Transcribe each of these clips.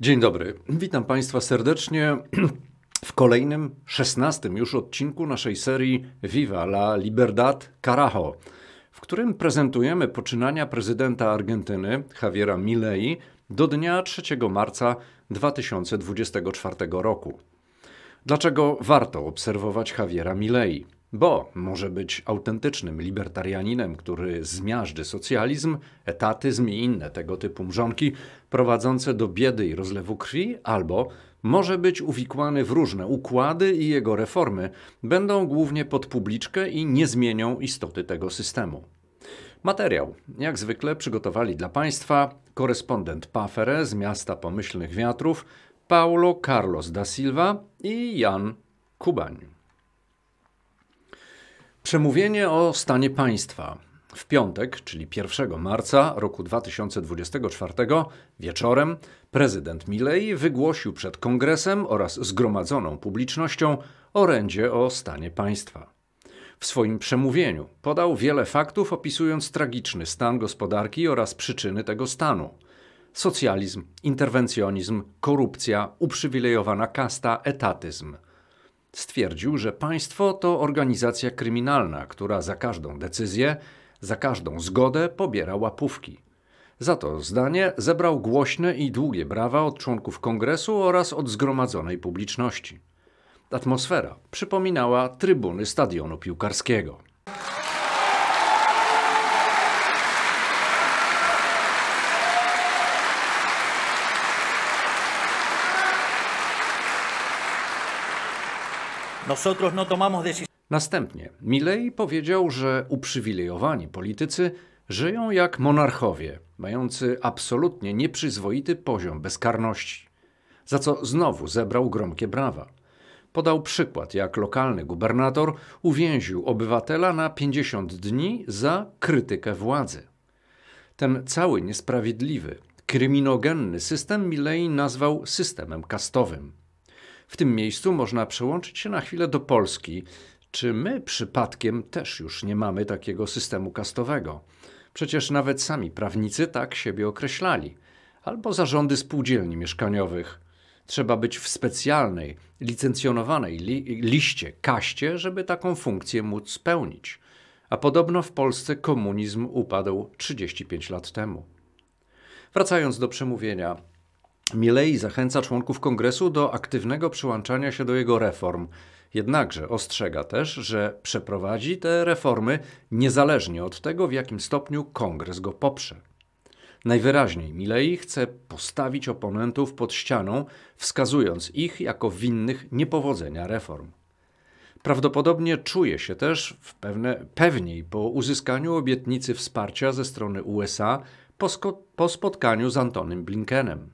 Dzień dobry, witam Państwa serdecznie. kolejnym, szesnastym już odcinku naszej serii Viva la Libertad Carajo, w którym prezentujemy poczynania prezydenta Argentyny Javiera Milei do dnia 3 marca 2024 roku. Dlaczego warto obserwować Javiera Milei? bo może być autentycznym libertarianinem, który zmiażdży socjalizm, etatyzm i inne tego typu mrzonki prowadzące do biedy i rozlewu krwi, albo może być uwikłany w różne układy i jego reformy będą głównie pod publiczkę i nie zmienią istoty tego systemu. Materiał, jak zwykle, przygotowali dla Państwa korespondent Pafere z miasta Pomyślnych Wiatrów, Paulo Carlos da Silva i Jan Kubań. Przemówienie o stanie państwa. W piątek, czyli 1 marca roku 2024, wieczorem, prezydent Milei wygłosił przed kongresem oraz zgromadzoną publicznością orędzie o stanie państwa. W swoim przemówieniu podał wiele faktów opisując tragiczny stan gospodarki oraz przyczyny tego stanu. Socjalizm, interwencjonizm, korupcja, uprzywilejowana kasta, etatyzm – Stwierdził, że państwo to organizacja kryminalna, która za każdą decyzję, za każdą zgodę pobiera łapówki. Za to zdanie zebrał głośne i długie brawa od członków kongresu oraz od zgromadzonej publiczności. Atmosfera przypominała trybuny stadionu piłkarskiego. No Następnie Milei powiedział, że uprzywilejowani politycy żyją jak monarchowie, mający absolutnie nieprzyzwoity poziom bezkarności, za co znowu zebrał gromkie brawa. Podał przykład, jak lokalny gubernator uwięził obywatela na 50 dni za krytykę władzy. Ten cały niesprawiedliwy, kryminogenny system Milei nazwał systemem kastowym – w tym miejscu można przełączyć się na chwilę do Polski. Czy my przypadkiem też już nie mamy takiego systemu kastowego? Przecież nawet sami prawnicy tak siebie określali. Albo zarządy spółdzielni mieszkaniowych. Trzeba być w specjalnej, licencjonowanej li liście, kaście, żeby taką funkcję móc spełnić. A podobno w Polsce komunizm upadł 35 lat temu. Wracając do przemówienia Milei zachęca członków kongresu do aktywnego przyłączania się do jego reform. Jednakże ostrzega też, że przeprowadzi te reformy niezależnie od tego, w jakim stopniu kongres go poprze. Najwyraźniej Milei chce postawić oponentów pod ścianą, wskazując ich jako winnych niepowodzenia reform. Prawdopodobnie czuje się też w pewne, pewniej po uzyskaniu obietnicy wsparcia ze strony USA po, sko- po spotkaniu z Antonym Blinkenem.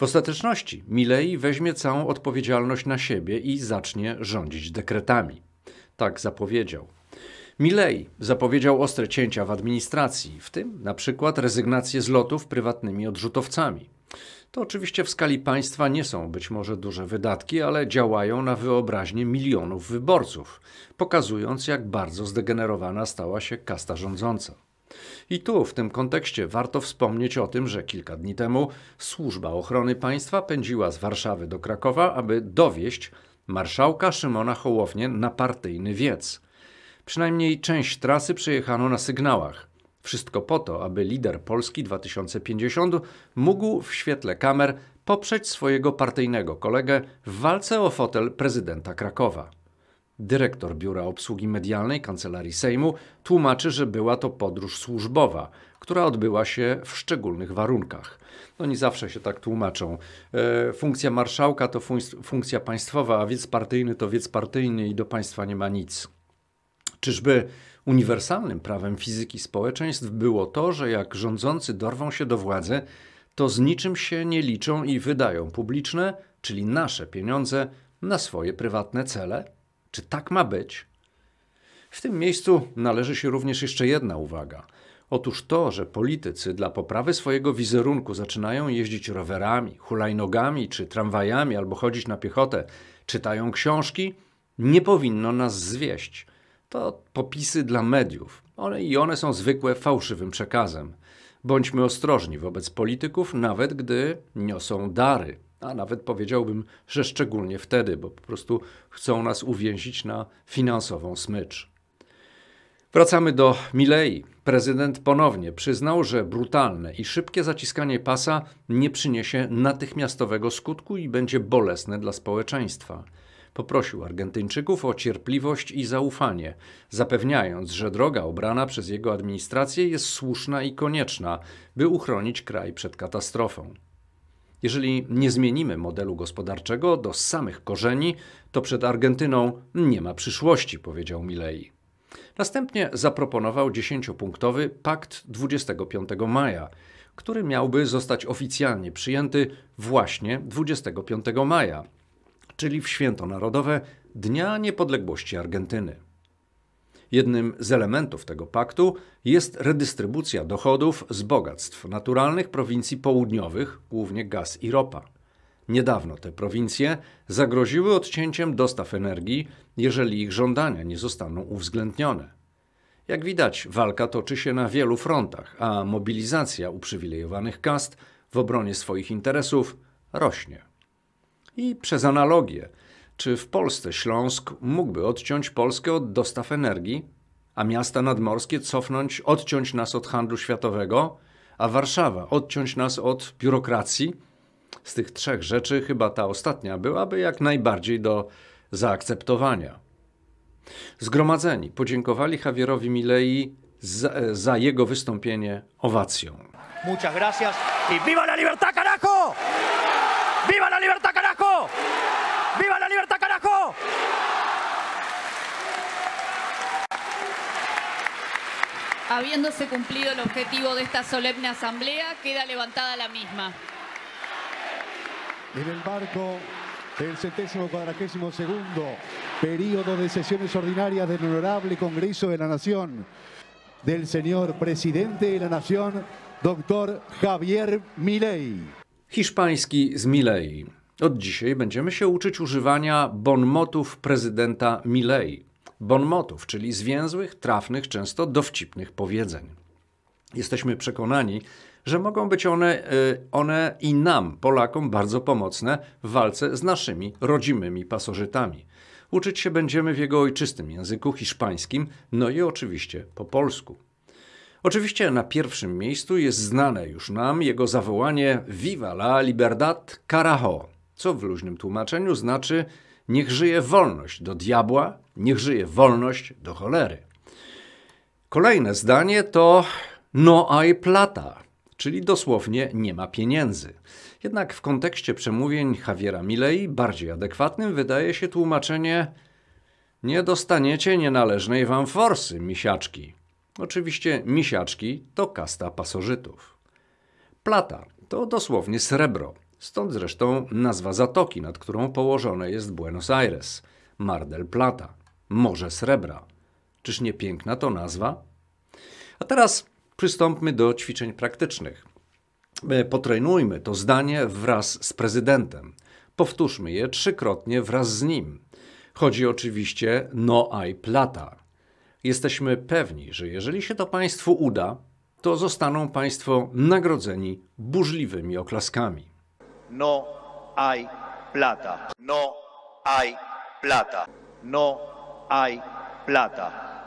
W ostateczności Milei weźmie całą odpowiedzialność na siebie i zacznie rządzić dekretami. Tak zapowiedział. Milei zapowiedział ostre cięcia w administracji, w tym na przykład rezygnację z lotów prywatnymi odrzutowcami. To oczywiście w skali państwa nie są być może duże wydatki, ale działają na wyobraźnię milionów wyborców, pokazując jak bardzo zdegenerowana stała się kasta rządząca. I tu, w tym kontekście, warto wspomnieć o tym, że kilka dni temu Służba Ochrony Państwa pędziła z Warszawy do Krakowa, aby dowieść marszałka Szymona Hołownię na partyjny wiec. Przynajmniej część trasy przejechano na sygnałach. Wszystko po to, aby lider Polski 2050 mógł w świetle kamer poprzeć swojego partyjnego kolegę w walce o fotel prezydenta Krakowa. Dyrektor Biura Obsługi Medialnej Kancelarii Sejmu tłumaczy, że była to podróż służbowa, która odbyła się w szczególnych warunkach. Oni no, zawsze się tak tłumaczą. E, funkcja marszałka to funkcja państwowa, a wiec partyjny to wiec partyjny i do państwa nie ma nic. Czyżby uniwersalnym prawem fizyki społeczeństw było to, że jak rządzący dorwą się do władzy, to z niczym się nie liczą i wydają publiczne, czyli nasze pieniądze, na swoje prywatne cele? Czy tak ma być? W tym miejscu należy się również jeszcze jedna uwaga. Otóż to, że politycy dla poprawy swojego wizerunku zaczynają jeździć rowerami, hulajnogami czy tramwajami albo chodzić na piechotę, czytają książki, nie powinno nas zwieść. To popisy dla mediów. ale i one są zwykłe fałszywym przekazem. Bądźmy ostrożni wobec polityków, nawet gdy niosą dary, a nawet powiedziałbym, że szczególnie wtedy, bo po prostu chcą nas uwięzić na finansową smycz. Wracamy do Milei. Prezydent ponownie przyznał, że brutalne i szybkie zaciskanie pasa nie przyniesie natychmiastowego skutku i będzie bolesne dla społeczeństwa. Poprosił Argentyńczyków o cierpliwość i zaufanie, zapewniając, że droga obrana przez jego administrację jest słuszna i konieczna, by uchronić kraj przed katastrofą. Jeżeli nie zmienimy modelu gospodarczego do samych korzeni, to przed Argentyną nie ma przyszłości, powiedział Milei. Następnie zaproponował dziesięciopunktowy pakt 25 maja, który miałby zostać oficjalnie przyjęty właśnie 25 maja, czyli w święto narodowe Dnia Niepodległości Argentyny. Jednym z elementów tego paktu jest redystrybucja dochodów z bogactw naturalnych prowincji południowych, głównie gaz i ropa. Niedawno te prowincje zagroziły odcięciem dostaw energii, jeżeli ich żądania nie zostaną uwzględnione. Jak widać, walka toczy się na wielu frontach, a mobilizacja uprzywilejowanych kast w obronie swoich interesów rośnie. I przez analogię, czy w Polsce Śląsk mógłby odciąć Polskę od dostaw energii, a miasta nadmorskie cofnąć, odciąć nas od handlu światowego, a Warszawa odciąć nas od biurokracji? Z tych trzech rzeczy chyba ta ostatnia byłaby jak najbardziej do zaakceptowania. Zgromadzeni podziękowali Javierowi Milei za, e, za jego wystąpienie owacją. Muchas gracias y viva la libertad carajo! Viva la libertad carajo! Habiéndose cumplido el objetivo de esta solemne asamblea, queda levantada la misma. En el barco del centésimo cuadragésimo segundo periodo de sesiones ordinarias del Honorable Congreso de la Nación, del señor Presidente de la Nación, doctor Javier Milei. Hiszpański z Milei. Od dzisiaj będziemy się uczyć używania bonmotów prezydenta Milei. bonmotów, czyli zwięzłych, trafnych, często dowcipnych powiedzeń. Jesteśmy przekonani, że mogą być one, y, one i nam, Polakom, bardzo pomocne w walce z naszymi rodzimymi pasożytami. Uczyć się będziemy w jego ojczystym języku hiszpańskim, no i oczywiście po polsku. Oczywiście na pierwszym miejscu jest znane już nam jego zawołanie Viva la Libertad Carajo, co w luźnym tłumaczeniu znaczy Niech żyje wolność do diabła, niech żyje wolność do cholery. Kolejne zdanie to no i plata, czyli dosłownie nie ma pieniędzy. Jednak w kontekście przemówień Javiera Milei bardziej adekwatnym wydaje się tłumaczenie nie dostaniecie nienależnej wam forsy, misiaczki. Oczywiście misiaczki to kasta pasożytów. Plata to dosłownie srebro, Stąd zresztą nazwa zatoki, nad którą położone jest Buenos Aires, Mar del Plata, Morze Srebra. Czyż nie piękna to nazwa? A teraz przystąpmy do ćwiczeń praktycznych. E, Potrenujmy to zdanie wraz z prezydentem. Powtórzmy je trzykrotnie wraz z nim. Chodzi oczywiście no hay plata. Jesteśmy pewni, że jeżeli się to Państwu uda, to zostaną Państwo nagrodzeni burzliwymi oklaskami. No hay plata. No hay plata. No hay plata.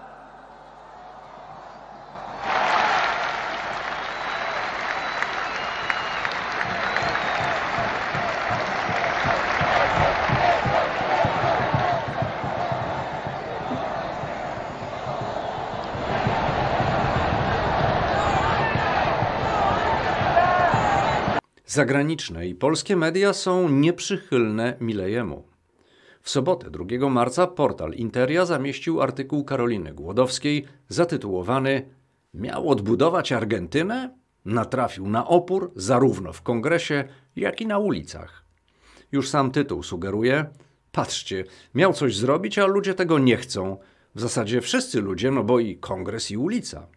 zagraniczne i polskie media są nieprzychylne Milejemu. W sobotę 2 marca portal Interia zamieścił artykuł Karoliny Głodowskiej zatytułowany Miał odbudować Argentynę? Natrafił na opór zarówno w kongresie, jak i na ulicach. Już sam tytuł sugeruje: Patrzcie, miał coś zrobić, a ludzie tego nie chcą. W zasadzie wszyscy ludzie, no bo i kongres i ulica.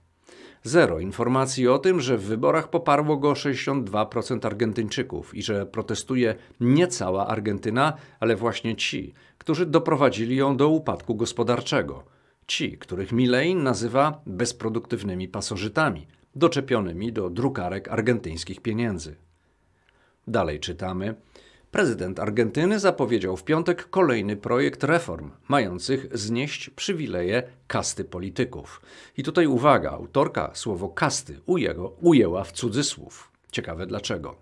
Zero informacji o tym, że w wyborach poparło go 62% Argentyńczyków i że protestuje nie cała Argentyna, ale właśnie ci, którzy doprowadzili ją do upadku gospodarczego. Ci, których Milei nazywa bezproduktywnymi pasożytami, doczepionymi do drukarek argentyńskich pieniędzy. Dalej czytamy – Prezydent Argentyny zapowiedział w piątek kolejny projekt reform, mających znieść przywileje kasty polityków. I tutaj uwaga, autorka słowo kasty jego ujęła w cudzysłów. Ciekawe dlaczego.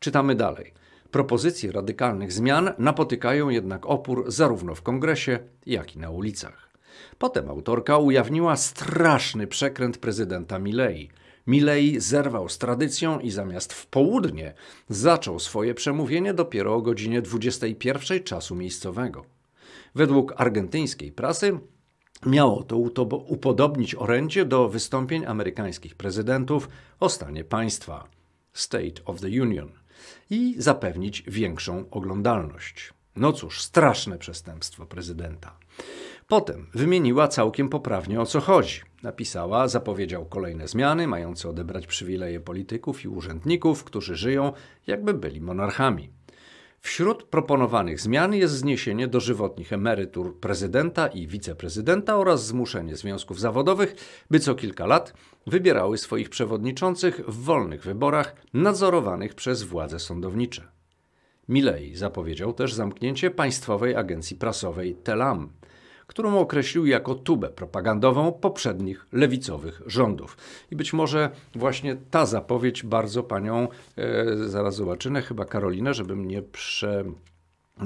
Czytamy dalej. Propozycje radykalnych zmian napotykają jednak opór zarówno w kongresie, jak i na ulicach. Potem autorka ujawniła straszny przekręt prezydenta Milei – Milei zerwał z tradycją i zamiast w południe zaczął swoje przemówienie dopiero o godzinie 21 czasu miejscowego. Według argentyńskiej prasy miało to upodobnić orędzie do wystąpień amerykańskich prezydentów o stanie państwa State of the Union i zapewnić większą oglądalność. No cóż, straszne przestępstwo prezydenta. Potem wymieniła całkiem poprawnie o co chodzi. Napisała, zapowiedział kolejne zmiany mające odebrać przywileje polityków i urzędników, którzy żyją jakby byli monarchami. Wśród proponowanych zmian jest zniesienie dożywotnich emerytur prezydenta i wiceprezydenta oraz zmuszenie związków zawodowych, by co kilka lat wybierały swoich przewodniczących w wolnych wyborach nadzorowanych przez władze sądownicze. Milei zapowiedział też zamknięcie Państwowej Agencji Prasowej TELAM którą określił jako tubę propagandową poprzednich lewicowych rządów. I być może właśnie ta zapowiedź bardzo panią, e, zaraz zobaczymy, chyba Karolinę, żebym nie prze...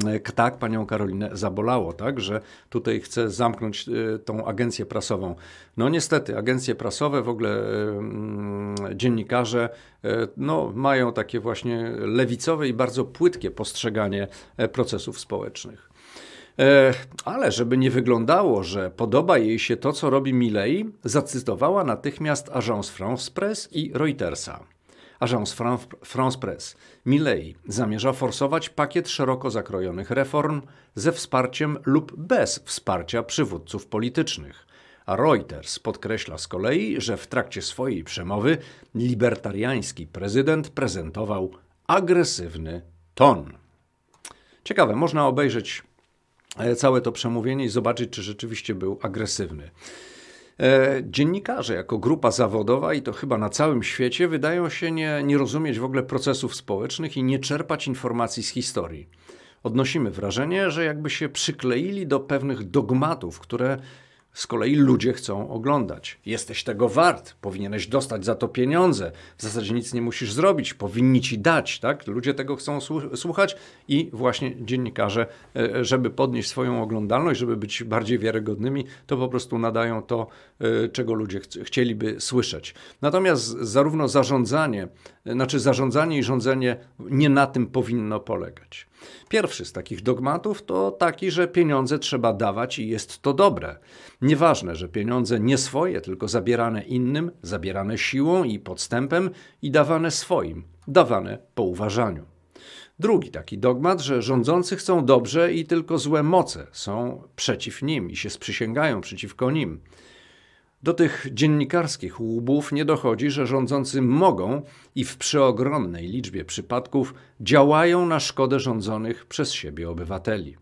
E, tak, panią Karolinę zabolało, tak, że tutaj chce zamknąć e, tą agencję prasową. No niestety, agencje prasowe, w ogóle mm, dziennikarze e, no, mają takie właśnie lewicowe i bardzo płytkie postrzeganie procesów społecznych. E, ale żeby nie wyglądało, że podoba jej się to, co robi Milley, zacytowała natychmiast Agence France Presse i Reutersa. Agence France Presse. Milley zamierza forsować pakiet szeroko zakrojonych reform ze wsparciem lub bez wsparcia przywódców politycznych. A Reuters podkreśla z kolei, że w trakcie swojej przemowy libertariański prezydent prezentował agresywny ton. Ciekawe, można obejrzeć E, całe to przemówienie i zobaczyć, czy rzeczywiście był agresywny. E, dziennikarze jako grupa zawodowa i to chyba na całym świecie wydają się nie, nie rozumieć w ogóle procesów społecznych i nie czerpać informacji z historii odnosimy wrażenie, że jakby się przykleili do pewnych dogmatów, które z kolei ludzie chcą oglądać. Jesteś tego wart, powinieneś dostać za to pieniądze, w zasadzie nic nie musisz zrobić, powinni ci dać, tak? Ludzie tego chcą słuchać i właśnie dziennikarze, e, e, żeby podnieść swoją oglądalność, żeby być bardziej wiarygodnymi, to po prostu nadają to, e, czego ludzie ch chcieliby słyszeć. Natomiast zarówno zarządzanie, znaczy zarządzanie i rządzenie nie na tym powinno polegać. Pierwszy z takich dogmatów to taki, że pieniądze trzeba dawać i jest to dobre. Nieważne, że pieniądze nie swoje, tylko zabierane innym, zabierane siłą i podstępem i dawane swoim, dawane po uważaniu. Drugi taki dogmat, że rządzący chcą dobrze i tylko złe moce są przeciw nim i się sprzysięgają przeciwko nim. Do tych dziennikarskich łubów nie dochodzi, że rządzący mogą i w przeogromnej liczbie przypadków działają na szkodę rządzonych przez siebie obywateli.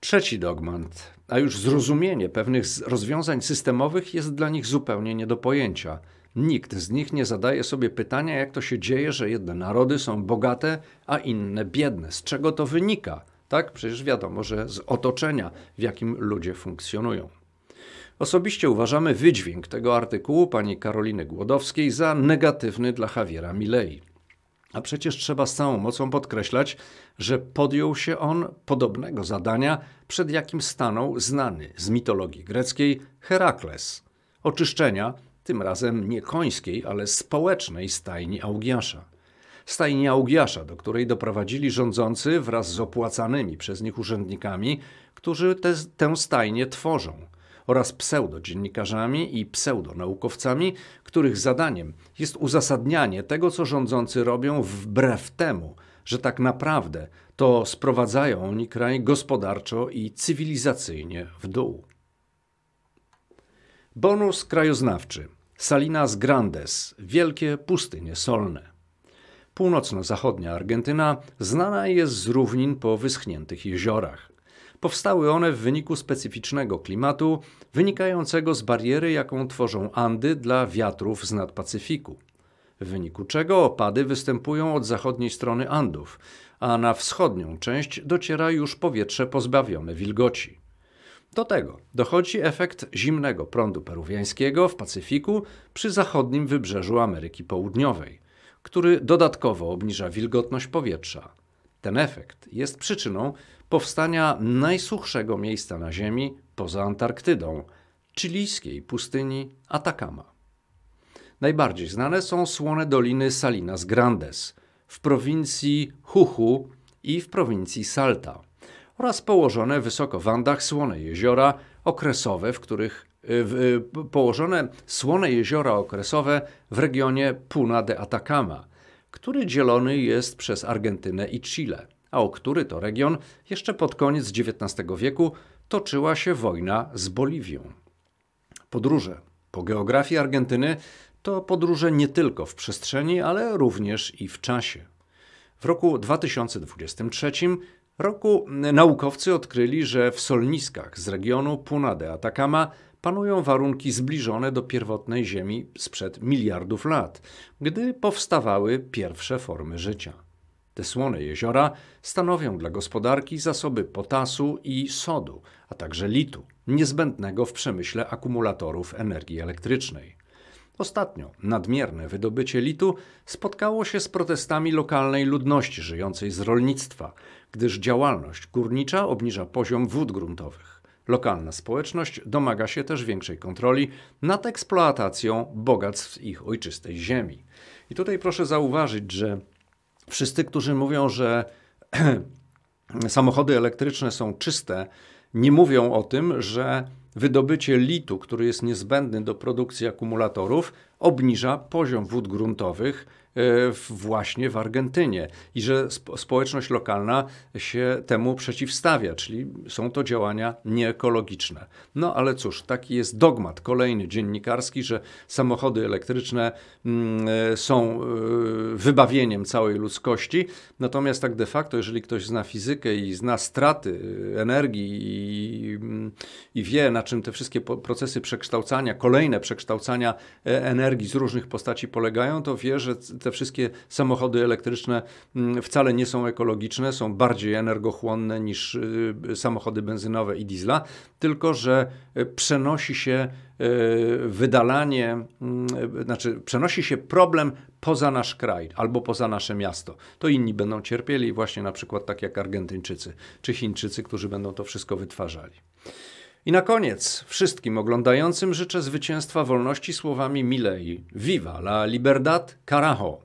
Trzeci dogmat, a już zrozumienie pewnych rozwiązań systemowych jest dla nich zupełnie nie do pojęcia. Nikt z nich nie zadaje sobie pytania, jak to się dzieje, że jedne narody są bogate, a inne biedne. Z czego to wynika? Tak, przecież wiadomo, że z otoczenia, w jakim ludzie funkcjonują. Osobiście uważamy wydźwięk tego artykułu pani Karoliny Głodowskiej za negatywny dla Javiera Milei. A przecież trzeba z całą mocą podkreślać, że podjął się on podobnego zadania, przed jakim stanął znany z mitologii greckiej Herakles oczyszczenia, tym razem nie końskiej, ale społecznej stajni Augiasza. Stajni Augiasza, do której doprowadzili rządzący wraz z opłacanymi przez nich urzędnikami, którzy te, tę stajnię tworzą oraz pseudodziennikarzami i pseudonaukowcami, których zadaniem jest uzasadnianie tego, co rządzący robią wbrew temu, że tak naprawdę to sprowadzają oni kraj gospodarczo i cywilizacyjnie w dół. Bonus krajoznawczy. Salinas Grandes, wielkie pustynie solne. Północno-zachodnia Argentyna znana jest z równin po wyschniętych jeziorach. Powstały one w wyniku specyficznego klimatu, wynikającego z bariery, jaką tworzą Andy dla wiatrów z nad Pacyfiku. W wyniku czego opady występują od zachodniej strony Andów, a na wschodnią część dociera już powietrze pozbawione wilgoci. Do tego dochodzi efekt zimnego prądu peruwiańskiego w Pacyfiku przy zachodnim wybrzeżu Ameryki Południowej, który dodatkowo obniża wilgotność powietrza. Ten efekt jest przyczyną powstania najsuchszego miejsca na Ziemi poza Antarktydą, chilijskiej pustyni Atacama. Najbardziej znane są słone doliny Salinas Grandes w prowincji Huchu i w prowincji Salta oraz położone wysoko w Andach słone jeziora okresowe, w których y, w, y, położone słone jeziora okresowe w regionie Puna de Atacama, który dzielony jest przez Argentynę i Chile a o który to region jeszcze pod koniec XIX wieku toczyła się wojna z Boliwią. Podróże po geografii Argentyny to podróże nie tylko w przestrzeni, ale również i w czasie. W roku 2023 roku naukowcy odkryli, że w solniskach z regionu Puna de Atacama panują warunki zbliżone do pierwotnej Ziemi sprzed miliardów lat, gdy powstawały pierwsze formy życia. Te słone jeziora stanowią dla gospodarki zasoby potasu i sodu, a także litu, niezbędnego w przemyśle akumulatorów energii elektrycznej. Ostatnio nadmierne wydobycie litu spotkało się z protestami lokalnej ludności żyjącej z rolnictwa, gdyż działalność górnicza obniża poziom wód gruntowych. Lokalna społeczność domaga się też większej kontroli nad eksploatacją bogactw ich ojczystej ziemi. I tutaj proszę zauważyć, że Wszyscy, którzy mówią, że samochody elektryczne są czyste, nie mówią o tym, że wydobycie litu, który jest niezbędny do produkcji akumulatorów, obniża poziom wód gruntowych e, właśnie w Argentynie i że społeczność lokalna się temu przeciwstawia, czyli są to działania nieekologiczne. No ale cóż, taki jest dogmat kolejny dziennikarski, że samochody elektryczne mm, e, są e, wybawieniem całej ludzkości, natomiast tak de facto, jeżeli ktoś zna fizykę i zna straty energii i, i wie, na czym te wszystkie procesy przekształcania, kolejne przekształcania energii energii z różnych postaci polegają, to wie, że te wszystkie samochody elektryczne mm, wcale nie są ekologiczne, są bardziej energochłonne niż y, y, samochody benzynowe i diesla, tylko że y, przenosi się wydalanie, mm, znaczy przenosi się problem poza nasz kraj albo poza nasze miasto. To inni będą cierpieli właśnie na przykład tak jak Argentyńczycy czy Chińczycy, którzy będą to wszystko wytwarzali. I na koniec wszystkim oglądającym życzę zwycięstwa wolności słowami Milei Viva la Libertad Carajo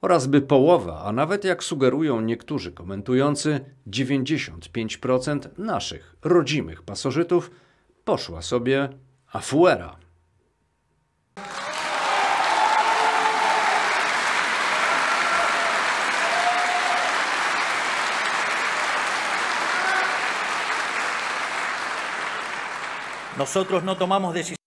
oraz by połowa, a nawet jak sugerują niektórzy komentujący, 95% naszych rodzimych pasożytów poszła sobie afuera. Nosotros no tomamos decisiones.